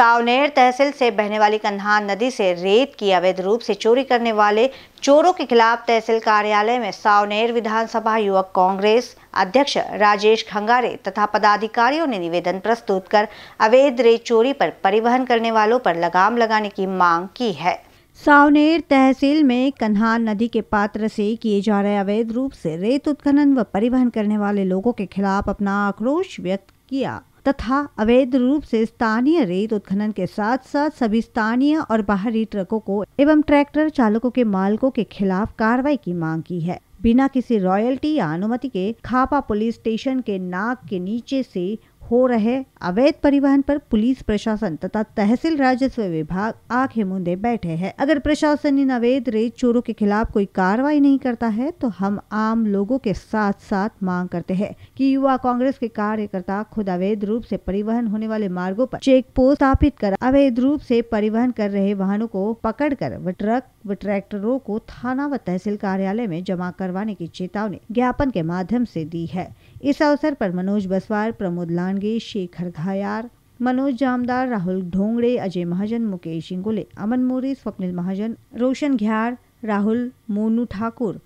सावनेर तहसील से बहने वाली कन्हान नदी से रेत की अवैध रूप से चोरी करने वाले चोरों के खिलाफ तहसील कार्यालय में सावनेर विधानसभा युवक कांग्रेस अध्यक्ष राजेश खंगारे तथा पदाधिकारियों ने निवेदन प्रस्तुत कर अवैध रेत चोरी पर परिवहन करने वालों पर लगाम लगाने की मांग की है सावनेर तहसील में कन्हान नदी के पात्र से किए जा रहे अवैध रूप से रेत उत्खनन व परिवहन करने वाले लोगों के खिलाफ अपना आक्रोश व्यक्त किया तथा अवैध रूप से स्थानीय रेत उत्खनन के साथ साथ सभी स्थानीय और बाहरी ट्रकों को एवं ट्रैक्टर चालकों के मालिकों के खिलाफ कार्रवाई की मांग की है बिना किसी रॉयल्टी या अनुमति के खापा पुलिस स्टेशन के नाक के नीचे से हो रहे अवैध परिवहन पर पुलिस प्रशासन तथा तहसील राजस्व विभाग आंखें मूंदे बैठे हैं अगर प्रशासन इन अवैध रेत चोरों के खिलाफ कोई कार्रवाई नहीं करता है तो हम आम लोगों के साथ साथ मांग करते हैं कि युवा कांग्रेस के कार्यकर्ता खुद अवैध रूप से परिवहन होने वाले मार्गों पर चेक पोस्ट स्थापित कर अवैध रूप से परिवहन कर रहे वाहनों को कर व ट्रक व ट्रैक्टरों को थाना व तहसील कार्यालय में जमा करवाने की चेतावनी ज्ञापन के माध्यम से दी है इस अवसर पर मनोज बसवार प्रमोद लान होंगे शेखर घायार मनोज जामदार राहुल ढोंगड़े अजय महाजन मुकेश इंगोले अमन मोरी स्वप्निल महाजन रोशन घ्यार राहुल मोनू ठाकुर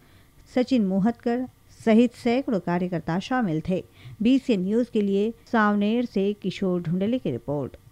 सचिन मोहतकर सहित सैकड़ों कार्यकर्ता शामिल थे बीसी न्यूज के लिए सावनेर से किशोर ढूंढले की रिपोर्ट